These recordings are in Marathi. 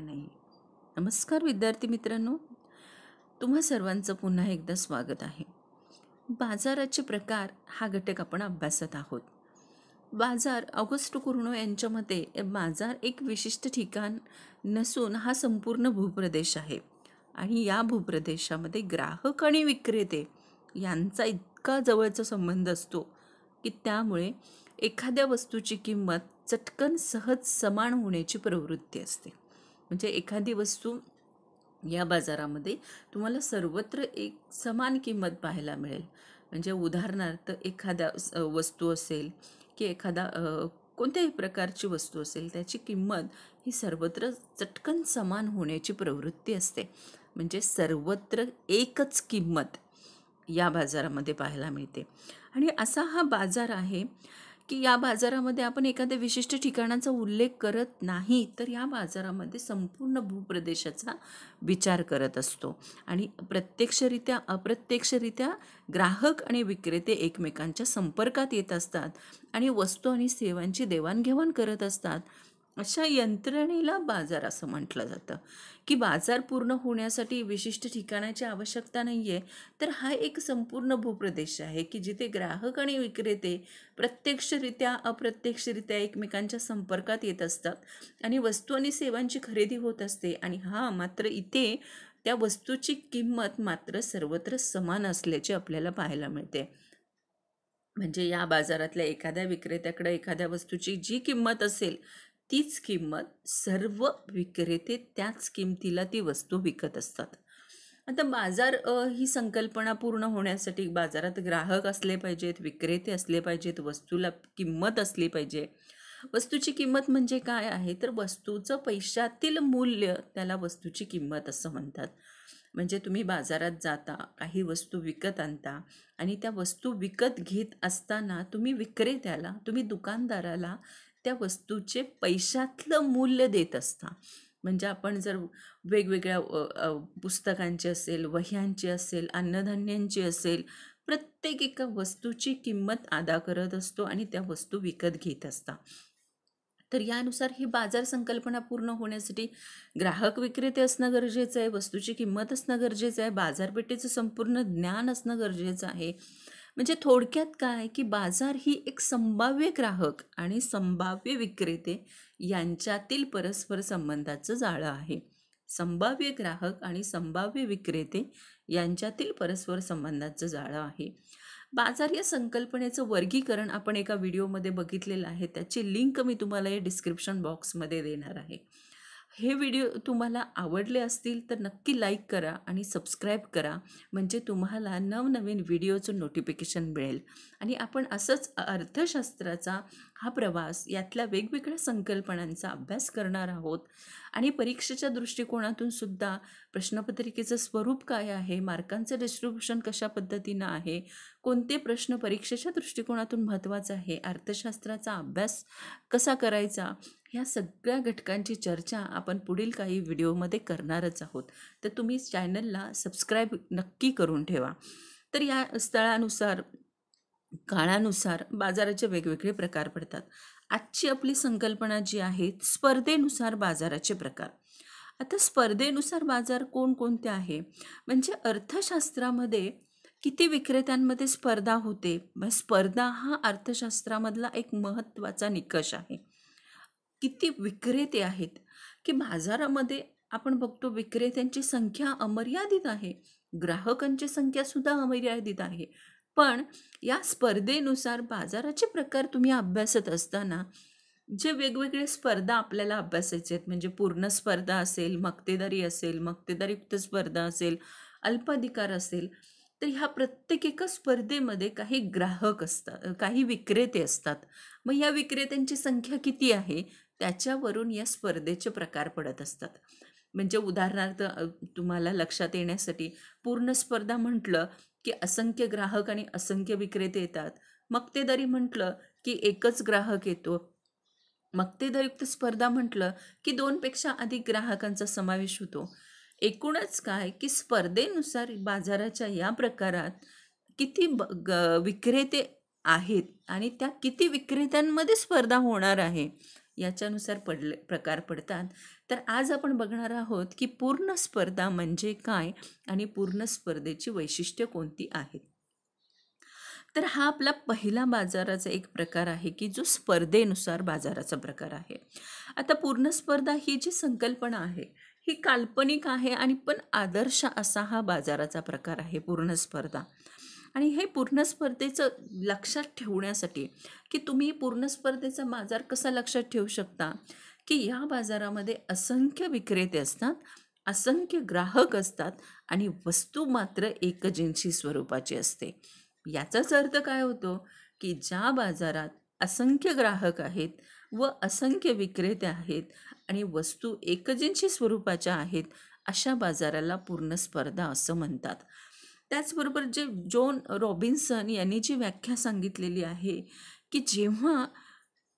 नाही नमस्कार विद्यार्थी मित्रांनो तुम्हा सर्वांचं पुन्हा एकदा स्वागत आहे बाजाराचे प्रकार हा घटक आपण अभ्यासत आहोत बाजार ऑगस्ट कुर्णो यांच्या मते बाजार एक विशिष्ट ठिकाण नसून हा संपूर्ण भूप्रदेश आहे आणि या भूप्रदेशामध्ये ग्राहक आणि विक्रेते यांचा इतका जवळचा संबंध असतो की त्यामुळे एखाद्या वस्तूची किंमत चटकन सहज समान होण्याची प्रवृत्ती असते म्हणजे एखादी वस्तू या बाजारामध्ये तुम्हाला सर्वत्र एक समान किंमत पाहायला मिळेल म्हणजे उदाहरणार्थ एखाद्या वस्तू असेल की एखादा कोणत्याही प्रकारची वस्तू असेल त्याची किंमत ही सर्वत्र चटकन समान होण्याची प्रवृत्ती असते म्हणजे सर्वत्र एकच किंमत या बाजारामध्ये पाहायला मिळते आणि असा हा बाजार आहे की या बाजारामध्ये आपण एखाद्या विशिष्ट ठिकाणाचा उल्लेख करत नाही तर या बाजारामध्ये संपूर्ण भूप्रदेशाचा विचार करत असतो आणि प्रत्यक्षरित्या अप्रत्यक्षरित्या ग्राहक आणि विक्रेते एकमेकांच्या संपर्कात येत असतात आणि वस्तू आणि सेवांची देवाणघेवाण करत असतात अशा यंत्रणेला बाजार असं म्हटलं जातं की बाजार पूर्ण होण्यासाठी विशिष्ट ठिकाणाची आवश्यकता नाही आहे तर हा एक संपूर्ण भूप्रदेश आहे की जिथे ग्राहक आणि विक्रेते प्रत्यक्षरित्या अप्रत्यक्षरित्या एकमेकांच्या संपर्कात येत असतात आणि वस्तू आणि सेवांची खरेदी होत असते आणि हा मात्र इथे त्या वस्तूची किंमत मात्र सर्वत्र समान असल्याचे आपल्याला पाहायला मिळते म्हणजे या बाजारातल्या एखाद्या विक्रेत्याकडं एखाद्या वस्तूची जी किंमत असेल तीच किंमत सर्व विक्रेते त्याच किमतीला ती वस्तू विकत असतात आता बाजार ही संकल्पना पूर्ण होण्यासाठी बाजारात ग्राहक असले पाहिजेत विक्रेते असले पाहिजेत वस्तूला किंमत असली पाहिजे वस्तूची किंमत म्हणजे काय आहे तर वस्तूचं पैशातील मूल्य त्याला वस्तूची किंमत असं म्हणतात म्हणजे तुम्ही बाजारात जाता काही वस्तू विकत आणता आणि त्या वस्तू विकत घेत असताना तुम्ही विक्रेत्याला तुम्ही दुकानदाराला त्या वस्तूचे पैशातलं मूल्य देत असता म्हणजे आपण जर वेगवेगळ्या पुस्तकांची असेल वह्यांची असेल अन्नधान्यांची असेल प्रत्येक एका वस्तूची किंमत अदा करत असतो आणि त्या वस्तू विकत घेत असता तर यानुसार ही बाजार संकल्पना पूर्ण होण्यासाठी ग्राहक विक्रेते असणं गरजेचं आहे वस्तूची किंमत असणं गरजेचं आहे बाजारपेठेचं संपूर्ण ज्ञान असणं गरजेचं आहे म्हणजे थोडक्यात काय की बाजार ही एक संभाव्य ग्राहक आणि संभाव्य विक्रेते यांच्यातील परस्पर संबंधाचं जाळं आहे संभाव्य ग्राहक आणि संभाव्य विक्रेते यांच्यातील परस्पर संबंधाचं जाळं आहे बाजार या संकल्पनेचं वर्गीकरण आपण एका व्हिडिओमध्ये बघितलेलं आहे त्याची लिंक मी तुम्हाला या डिस्क्रिप्शन बॉक्समध्ये देणार आहे हे व्हिडिओ तुम्हाला आवडले असतील तर नक्की लाईक करा आणि सबस्क्राईब करा म्हणजे तुम्हाला नवनवीन व्हिडिओचं नोटिफिकेशन मिळेल आणि आपण असंच अर्थशास्त्राचा हा प्रवास यातल्या वेगवेगळ्या संकल्पनांचा अभ्यास करणार आहोत आणि परीक्षेच्या दृष्टिकोनातून सुद्धा प्रश्नपत्रिकेचं स्वरूप काय आहे मार्कांचं डिस्ट्रीब्युशन कशा पद्धतीनं आहे कोणते प्रश्न परीक्षेच्या दृष्टिकोनातून महत्त्वाचं आहे अर्थशास्त्राचा अभ्यास कसा करायचा ह्या सगळ्या घटकांची चर्चा आपण पुढील काही व्हिडिओमध्ये करणारच आहोत तर तुम्ही चॅनलला सबस्क्राईब नक्की करून ठेवा तर या स्थळानुसार काळानुसार बाजाराचे वेगवेगळे प्रकार पडतात आजची आपली संकल्पना जी आहे स्पर्धेनुसार बाजाराचे प्रकार आता स्पर्धेनुसार बाजार कोणकोणते आहे म्हणजे अर्थशास्त्रामध्ये किती विक्रेत्यांमध्ये स्पर्धा होते स्पर्धा हा अर्थशास्त्रामधला एक महत्त्वाचा निकष आहे किती विक्रेते आहेत की बाजारामध्ये आपण बघतो विक्रेत्यांची संख्या अमर्यादित आहे ग्राहकांची संख्या सुद्धा अमर्यादित आहे पण या स्पर्धेनुसार बाजाराचे प्रकार तुम्ही अभ्यासत असताना जे वेगवेगळे स्पर्धा आपल्याला अभ्यासायचे आहेत म्हणजे पूर्ण स्पर्धा असेल मक्तेदारी असेल मक्तेदारीयुक्त स्पर्धा असेल अल्पाधिकार असेल तर ह्या प्रत्येक एका स्पर्धेमध्ये काही ग्राहक असतात काही विक्रेते असतात मग या विक्रेत्यांची संख्या किती आहे त्याच्यावरून या स्पर्धेचे प्रकार पडत असतात म्हणजे उदाहरणार्थ तुम्हाला लक्षात येण्यासाठी पूर्ण स्पर्धा म्हटलं की असंख्य ग्राहक आणि असंख्य विक्रेते येतात मक्तेदारी म्हटलं की एकच ग्राहक येतो मक्तेदयुक्त स्पर्धा म्हटलं की दोनपेक्षा अधिक ग्राहकांचा समावेश होतो एकूणच काय की स्पर्धेनुसार बाजाराच्या या प्रकारात किती विक्रेते आहेत आणि त्या किती विक्रेत्यांमध्ये स्पर्धा होणार आहे याच्यानुसार पडले प्रकार पडतात तर आज आपण बघणार आहोत की पूर्ण स्पर्धा म्हणजे काय आणि पूर्ण स्पर्धेची वैशिष्ट्य कोणती आहेत तर हा आपला पहिला बाजाराचा एक प्रकार आहे की जो स्पर्धेनुसार बाजाराचा प्रकार आहे आता पूर्ण स्पर्धा ही जी संकल्पना आहे ही काल्पनिक आहे आणि पण आदर्श असा हा बाजाराचा प्रकार आहे पूर्ण स्पर्धा आणि हे पूर्ण स्पर्धेचं लक्षात ठेवण्यासाठी की तुम्ही पूर्ण स्पर्धेचा बाजार कसा लक्षात ठेवू शकता की या बाजारामध्ये असंख्य विक्रेते असतात असंख्य ग्राहक असतात आणि वस्तू मात्र एकजिन्सी स्वरूपाची असते याचाच अर्थ काय होतो की ज्या बाजारात असंख्य ग्राहक आहेत व असंख्य विक्रेते आहेत आणि वस्तू एकजिन्सी स्वरूपाच्या आहेत अशा बाजाराला पूर्ण स्पर्धा असं म्हणतात त्याचबरोबर जे जॉन रॉबिन्सन यांनी जी व्याख्या सांगितलेली आहे की जेव्हा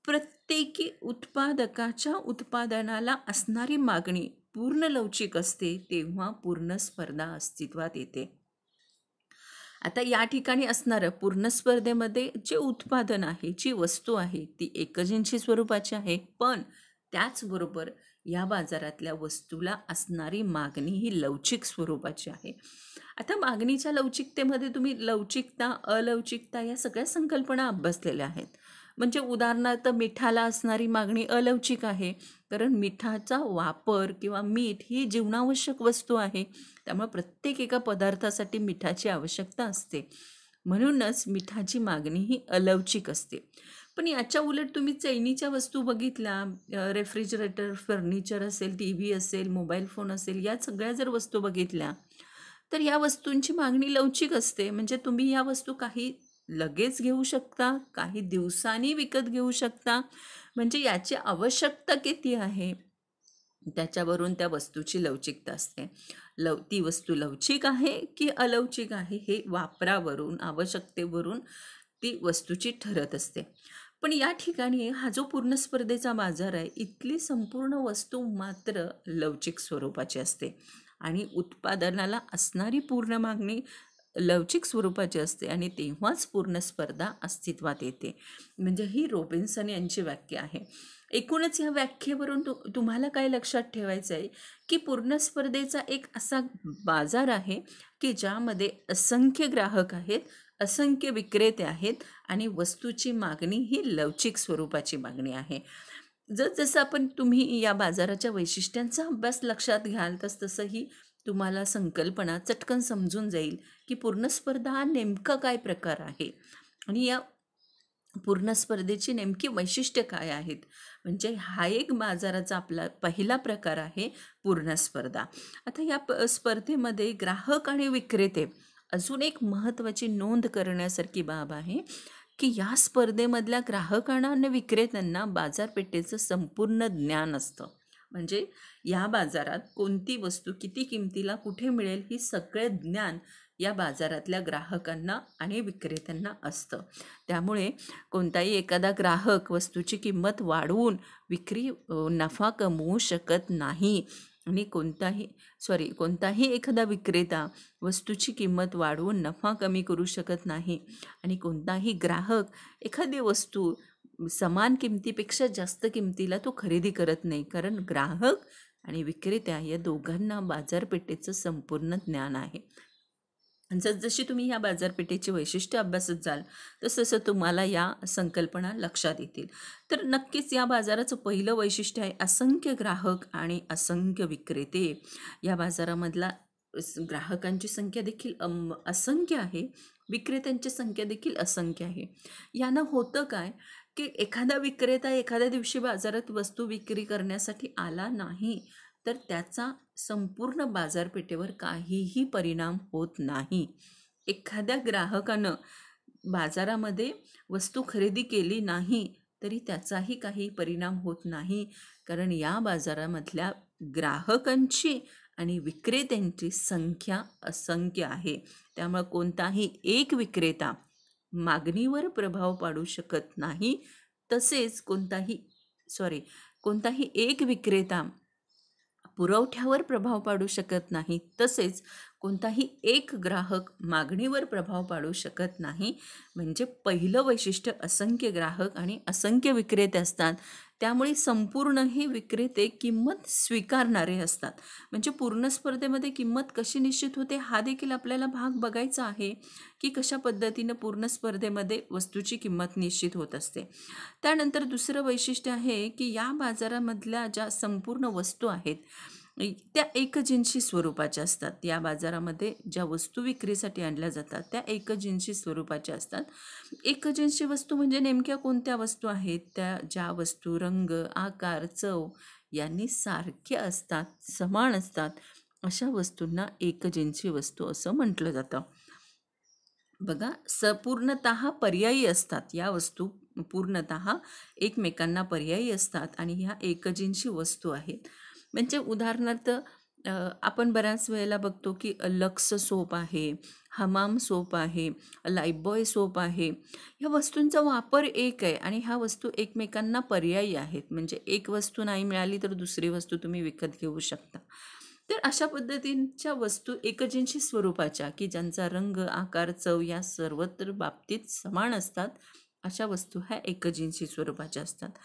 प्रत्येकी उत्पादकाच्या उत्पादनाला असणारी मागणी पूर्ण लवचिक असते तेव्हा पूर्ण स्पर्धा अस्तित्वात येते आता या ठिकाणी असणारं पूर्ण स्पर्धेमध्ये जे उत्पादन आहे जी वस्तू आहे ती एकजिनशी स्वरूपाची आहे पण त्याचबरोबर या बाजारातल्या वस्तूला असणारी मागणी ही लवचिक स्वरूपाची आहे आता मागणीच्या लवचिकतेमध्ये तुम्ही लवचिकता अलवचिकता या सगळ्या संकल्पना अभ्यासलेल्या आहेत म्हणजे उदाहरणार्थ मिठाला असणारी मागणी अलवचिक आहे कारण मिठाचा वापर किंवा मीठ ही जीवनावश्यक वस्तू आहे त्यामुळे प्रत्येक एका पदार्थासाठी मिठाची आवश्यकता असते म्हणूनच मिठाची मागणी ही अलवचिक असते पण याच्या उलट तुम्ही चैनीच्या वस्तू बघितल्या रेफ्रिजरेटर फर्निचर असेल टी व्ही असेल मोबाईल फोन असेल या सगळ्या जर वस्तू बघितल्या तर या वस्तूंची मागणी लवचिक असते म्हणजे तुम्ही या वस्तू काही लगेच घेऊ शकता काही दिवसांनी विकत घेऊ शकता म्हणजे याची आवश्यकता किती आहे त्याच्यावरून त्या वस्तूची लवचिकता असते लव ती वस्तू लवचिक आहे की अलवचिक आहे हे वापरावरून आवश्यकतेवरून ती वस्तूची ठरत असते पण या ठिकाणी हा जो पूर्ण स्पर्धेचा बाजार आहे इथली संपूर्ण वस्तू मात्र लवचिक स्वरूपाची असते आणि उत्पादनाला असणारी पूर्ण मागणी लवचिक स्वरूपाची असते आणि तेव्हाच पूर्ण स्पर्धा अस्तित्वात येते म्हणजे ही रोबिन्सन यांची व्याख्या आहे एकूणच या व्याख्येवरून तु तुम्हाला काय लक्षात ठेवायचं आहे की पूर्ण स्पर्धेचा एक असा बाजार आहे की ज्यामध्ये असंख्य ग्राहक आहेत असंख्य विक्रेते आहेत आणि वस्तूची मागणी ही लवचिक स्वरूपाची मागणी आहे जसजसं आपण तुम्ही या बाजाराच्या वैशिष्ट्यांचा अभ्यास लक्षात घ्याल तस तसंही तुम्हाला संकल्पना चटकन समजून जाईल की पूर्ण स्पर्धा हा नेमका काय प्रकार आहे आणि या पूर्ण स्पर्धेची नेमकी वैशिष्ट्य काय आहेत म्हणजे हा एक बाजाराचा आपला पहिला प्रकार आहे पूर्ण स्पर्धा आता या प स्पर्धेमध्ये ग्राहक आणि विक्रेते अजून एक महत्त्वाची नोंद करण्यासारखी बाब आहे की या स्पर्धेमधल्या ग्राहकांना आणि विक्रेत्यांना बाजारपेठेचं संपूर्ण ज्ञान असतं म्हणजे या बाजारात कोणती वस्तू किती किमतीला कुठे मिळेल ही सगळे ज्ञान या बाजारातल्या ग्राहकांना आणि विक्रेत्यांना असतं त्यामुळे कोणताही एखादा ग्राहक वस्तूची किंमत वाढवून विक्री नफा कमवू शकत नाही आणि कोणताही सॉरी कोणताही एखादा विक्रेता वस्तूची किंमत वाढवून नफा कमी करू शकत नाही आणि कोणताही ग्राहक एखादी वस्तू समान किमतीपेक्षा जास्त किमतीला तो खरेदी करत नाही कारण ग्राहक आणि विक्रेत्या या दोघांना बाजारपेठेचं संपूर्ण ज्ञान आहे जसजशी तुम्ही ह्या बाजारपेठेची वैशिष्ट्य अभ्यासत जाल तसतसं तुम्हाला या संकल्पना लक्षात येतील तर नक्कीच या बाजाराचं पहिलं वैशिष्ट्य आहे असंख्य ग्राहक आणि असंख्य विक्रेते या बाजारामधला ग्राहकांची संख्या देखील अम असंख्य आहे विक्रेत्यांची संख्या देखील असंख्य आहे यानं होतं काय की एखादा विक्रेता एखाद्या दिवशी बाजारात वस्तू विक्री करण्यासाठी आला नाही तर त्याचा संपूर्ण बाजारपेठेवर काहीही परिणाम होत नाही एखाद्या ग्राहकानं बाजारामध्ये वस्तू खरेदी केली नाही तरी त्याचाही काही परिणाम होत नाही कारण या बाजारामधल्या ग्राहकांची आणि विक्रेत्यांची संख्या असंख्य आहे त्यामुळं कोणताही एक विक्रेता मागणीवर प्रभाव पाडू शकत नाही तसेच कोणताही सॉरी कोणताही एक विक्रेता पुरवठ्यावर प्रभाव पाडू शकत नाही तसेच कोणताही एक ग्राहक मागणीवर प्रभाव पाडू शकत नाही म्हणजे पहिलं वैशिष्ट्य असंख्य ग्राहक आणि असंख्य विक्रेते असतात त्यामुळे संपूर्ण हे विक्रेते किंमत स्वीकारणारे असतात म्हणजे पूर्ण स्पर्धेमध्ये किंमत कशी निश्चित होते हा देखील आपल्याला भाग बघायचा आहे की कशा पद्धतीनं पूर्ण स्पर्धेमध्ये वस्तूची किंमत निश्चित होत असते त्यानंतर दुसरं वैशिष्ट्य आहे की या बाजारामधल्या ज्या संपूर्ण वस्तू आहेत त्या एकजिनशी स्वरूपाच्या असतात या बाजारामध्ये ज्या वस्तू विक्रीसाठी आणल्या जातात त्या एकजिनशी स्वरूपाच्या असतात एकजिनशी वस्तू म्हणजे नेमक्या कोणत्या वस्तू आहेत त्या ज्या वस्तू रंग आकार चव यांनी सारख्या असतात समान असतात अशा वस्तूंना एकजिन्शी वस्तू असं म्हटलं जातं बघा सपूर्णत पर्यायी असतात या वस्तू पूर्णत एकमेकांना पर्यायी असतात आणि ह्या एकजिनशी वस्तू आहेत म्हणजे उदाहरणार्थ आपण बऱ्याच वेळेला बघतो की लक्स सोप आहे हमाम सोप आहे लाईबॉय सोप आहे ह्या वस्तूंचा वापर एक आहे आणि ह्या वस्तू एकमेकांना पर्यायी आहेत म्हणजे एक वस्तू नाही मिळाली तर दुसरी वस्तू तुम्ही विकत घेऊ शकता तर अशा पद्धतींच्या वस्तू एकजिनशी स्वरूपाच्या की ज्यांचा रंग आकार चव या सर्वत्र बाबतीत समान असतात अशा वस्तू ह्या एकजिनशी स्वरूपाच्या असतात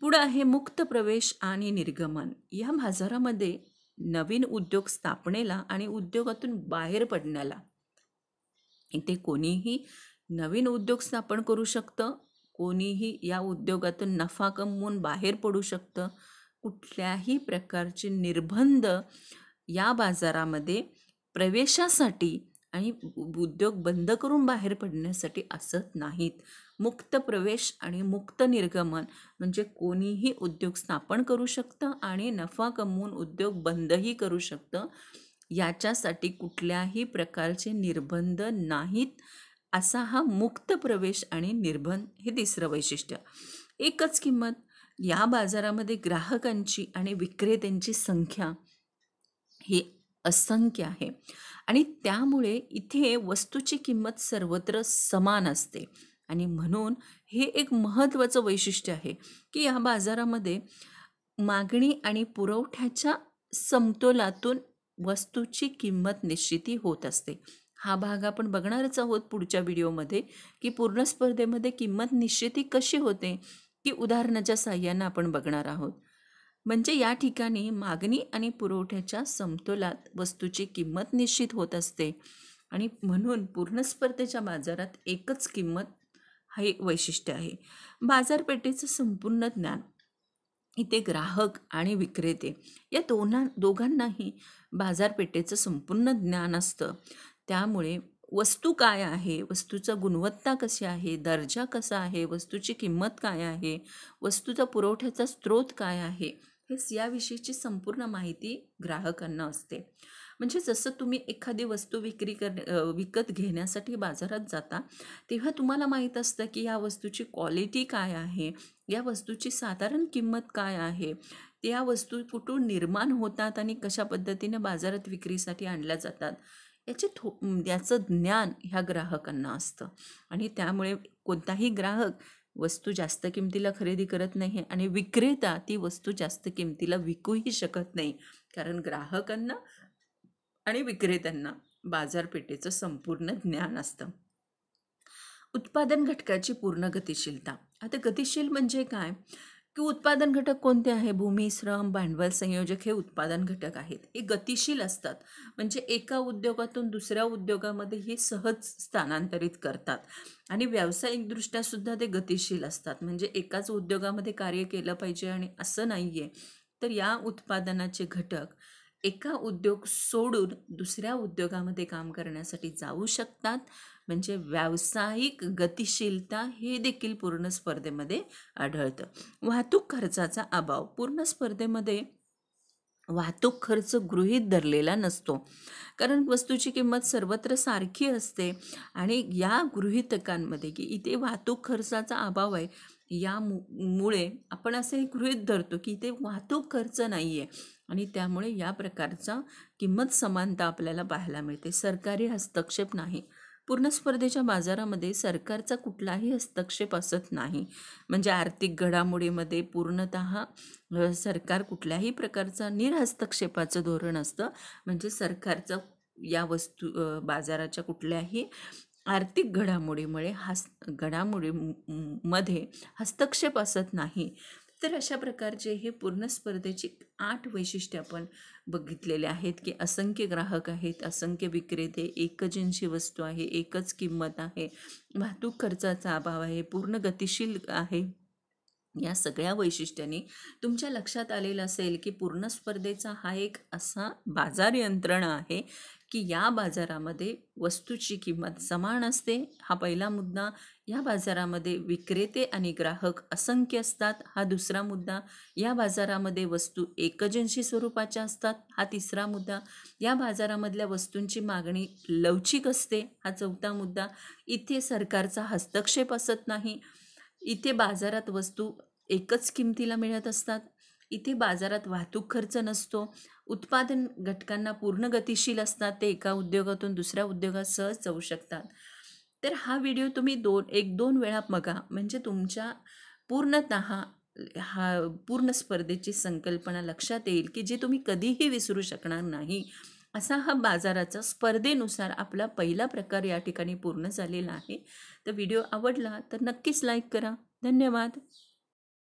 पुढं आहे मुक्त प्रवेश आणि निर्गमन या बाजारामध्ये नवीन उद्योग स्थापनेला आणि उद्योगातून बाहेर पडण्याला इथे कोणीही नवीन उद्योग स्थापन करू शकतं कोणीही या उद्योगातून नफा कमवून बाहेर पडू शकतं कुठल्याही प्रकारचे निर्बंध या बाजारामध्ये प्रवेशासाठी आणि उद्योग बंद करून बाहेर पडण्यासाठी असत नाहीत मुक्त प्रवेश आणि मुक्त निर्गमन म्हणजे कोणीही उद्योग स्थापन करू शकतं आणि नफा कमवून उद्योग बंदही करू शकतं याच्यासाठी कुठल्याही प्रकारचे निर्बंध नाहीत असा हा मुक्त प्रवेश आणि निर्बंध हे तिसरं वैशिष्ट्य एकच किंमत या बाजारामध्ये ग्राहकांची आणि विक्रेत्यांची संख्या ही असंख्य आहे आणि त्यामुळे इथे वस्तूची किंमत सर्वत्र समान असते आणि म्हणून हे एक महत्त्वाचं वैशिष्ट्य आहे की या बाजारामध्ये मागणी आणि पुरवठ्याच्या समतोलातून वस्तूची किंमत निश्चिती होत असते हा भाग आपण बघणारच आहोत पुढच्या व्हिडिओमध्ये की पूर्ण स्पर्धेमध्ये किंमत निश्चिती कशी होते की उदाहरणाच्या साह्यानं आपण बघणार आहोत म्हणजे या ठिकाणी मागणी आणि पुरवठ्याच्या समतोलात वस्तूची किंमत निश्चित होत असते आणि म्हणून पूर्ण स्पर्धेच्या बाजारात एकच किंमत हे वैशिष्ट्य आहे बाजारपेठेचं संपूर्ण ज्ञान इथे ग्राहक आणि विक्रेते या दोना दोघांनाही बाजारपेठेचं संपूर्ण ज्ञान असतं त्यामुळे वस्तू काय आहे वस्तूचा गुणवत्ता कशी आहे दर्जा कसा आहे वस्तूची किंमत काय आहे वस्तूचा पुरवठ्याचा स्रोत काय आहे हेच याविषयीची संपूर्ण माहिती ग्राहकांना असते म्हणजे जसं तुम्ही एखादी वस्तू विक्री कर विकत घेण्यासाठी बाजारात जाता तेव्हा तुम्हाला माहीत असतं की या वस्तूची क्वालिटी काय आहे या वस्तूची साधारण किंमत काय आहे त्या वस्तू कुठून निर्माण होतात आणि कशा पद्धतीने बाजारात विक्रीसाठी आणल्या जातात याचे थो याचं ज्ञान ह्या ग्राहकांना असतं आणि त्यामुळे कोणताही ग्राहक वस्तू जास्त किमतीला खरेदी करत नाही आणि विक्रेता ती वस्तू जास्त किमतीला विकूही शकत नाही कारण ग्राहकांना आणि विक्रेत्यांना बाजारपेठेचं संपूर्ण ज्ञान असतं उत्पादन घटकाची पूर्ण गतिशीलता आता गतिशील म्हणजे काय की उत्पादन घटक कोणते आहे भूमी श्रम भांडवल संयोजक हे उत्पादन घटक आहेत हे गतिशील असतात म्हणजे एका उद्योगातून दुसऱ्या उद्योगामध्ये हे सहज स्थानांतरित करतात आणि व्यावसायिकदृष्ट्यासुद्धा ते गतिशील असतात म्हणजे एकाच उद्योगामध्ये कार्य केलं पाहिजे आणि असं नाही आहे तर या उत्पादनाचे घटक एका उद्योग सोडून दुसऱ्या उद्योगामध्ये काम करण्यासाठी जाऊ शकतात म्हणजे व्यावसायिक गतिशीलता हे देखील पूर्ण स्पर्धेमध्ये आढळतं वाहतूक खर्चाचा अभाव पूर्ण स्पर्धेमध्ये वाहतूक खर्च गृहीत धरलेला नसतो कारण वस्तूची किंमत सर्वत्र सारखी असते आणि या गृहितकांमध्ये की इथे वाहतूक खर्चाचा अभाव आहे या मुळे आपण असे गृहीत धरतो की इथे वाहतूक खर्च नाही आहे आणि त्यामुळे या प्रकारचा किंमत समानता आपल्याला पाहायला मिळते सरकारी हस्तक्षेप नाही पूर्ण स्पर्धेच्या बाजारामध्ये सरकारचा कुठलाही हस्तक्षेप असत नाही म्हणजे आर्थिक घडामोडीमध्ये पूर्णत सरकार कुठल्याही प्रकारचा निरहस्तक्षेपाचं धोरण असतं म्हणजे सरकारचं या वस्तू बाजाराच्या कुठल्याही आर्थिक घडामोडीमुळे हस् घडामोडीमध्ये हस्तक्षेप असत नाही तर अशा प्रकारचे हे पूर्ण स्पर्धेची आठ वैशिष्ट्य आपण बघितलेले आहेत की असंख्य ग्राहक आहेत असंख्य विक्रेते एकजिनशी वस्तू आहे एकच किंमत आहे वाहतूक खर्चाचा अभाव आहे पूर्ण गतिशील आहे या सगळ्या वैशिष्ट्यांनी तुमच्या लक्षात आलेलं असेल की पूर्ण स्पर्धेचा हा एक असा बाजार यंत्रणा आहे की या बाजारामध्ये वस्तूची किंमत समान असते हा पहिला मुद्दा या बाजारामध्ये विक्रेते आणि ग्राहक असंख्य असतात हा दुसरा मुद्दा या बाजारामध्ये वस्तू एकजंशी स्वरूपाच्या असतात हा तिसरा मुद्दा या बाजारामधल्या वस्तूंची मागणी लवचिक असते हा चौथा मुद्दा इथे सरकारचा हस्तक्षेप असत नाही इथे बाजारात वस्तू एकच किमतीला मिळत असतात इथे बाजारात वाहतूक खर्च नसतो उत्पादन घटकांना पूर्ण गतिशील असतात ते एका उद्योगातून दुसऱ्या उद्योगात सहज जाऊ शकतात तर हा व्हिडिओ तुम्ही दोन एक दोन वेळा बघा म्हणजे तुमच्या पूर्णत हा पूर्ण स्पर्धेची संकल्पना लक्षात येईल की जे तुम्ही कधीही विसरू शकणार नाही असा हा बाजाराचा स्पर्धेनुसार आपला पहिला प्रकार या ठिकाणी पूर्ण झालेला आहे तर व्हिडिओ आवडला तर नक्कीच लाईक करा धन्यवाद